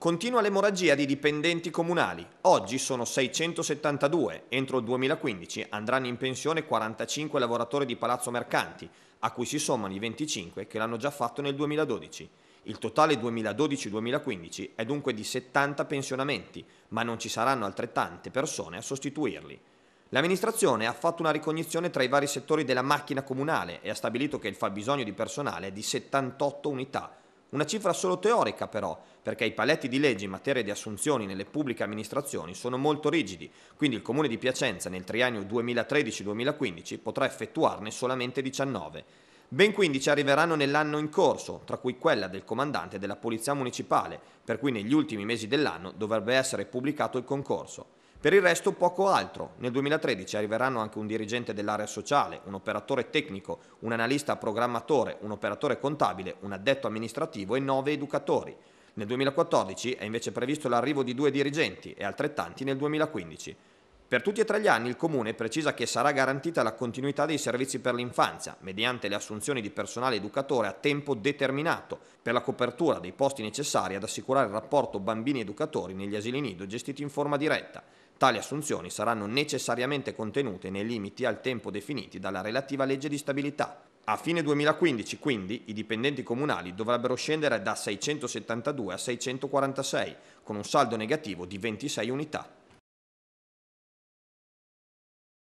Continua l'emorragia di dipendenti comunali. Oggi sono 672. Entro il 2015 andranno in pensione 45 lavoratori di Palazzo Mercanti, a cui si sommano i 25 che l'hanno già fatto nel 2012. Il totale 2012-2015 è dunque di 70 pensionamenti, ma non ci saranno altrettante persone a sostituirli. L'amministrazione ha fatto una ricognizione tra i vari settori della macchina comunale e ha stabilito che il fabbisogno di personale è di 78 unità, una cifra solo teorica però, perché i paletti di legge in materia di assunzioni nelle pubbliche amministrazioni sono molto rigidi, quindi il Comune di Piacenza nel triennio 2013-2015 potrà effettuarne solamente 19. Ben 15 arriveranno nell'anno in corso, tra cui quella del comandante della Polizia Municipale, per cui negli ultimi mesi dell'anno dovrebbe essere pubblicato il concorso. Per il resto poco altro. Nel 2013 arriveranno anche un dirigente dell'area sociale, un operatore tecnico, un analista programmatore, un operatore contabile, un addetto amministrativo e nove educatori. Nel 2014 è invece previsto l'arrivo di due dirigenti e altrettanti nel 2015. Per tutti e tre gli anni il Comune precisa che sarà garantita la continuità dei servizi per l'infanzia mediante le assunzioni di personale educatore a tempo determinato per la copertura dei posti necessari ad assicurare il rapporto bambini-educatori negli asili nido gestiti in forma diretta. Tali assunzioni saranno necessariamente contenute nei limiti al tempo definiti dalla relativa legge di stabilità. A fine 2015, quindi, i dipendenti comunali dovrebbero scendere da 672 a 646, con un saldo negativo di 26 unità.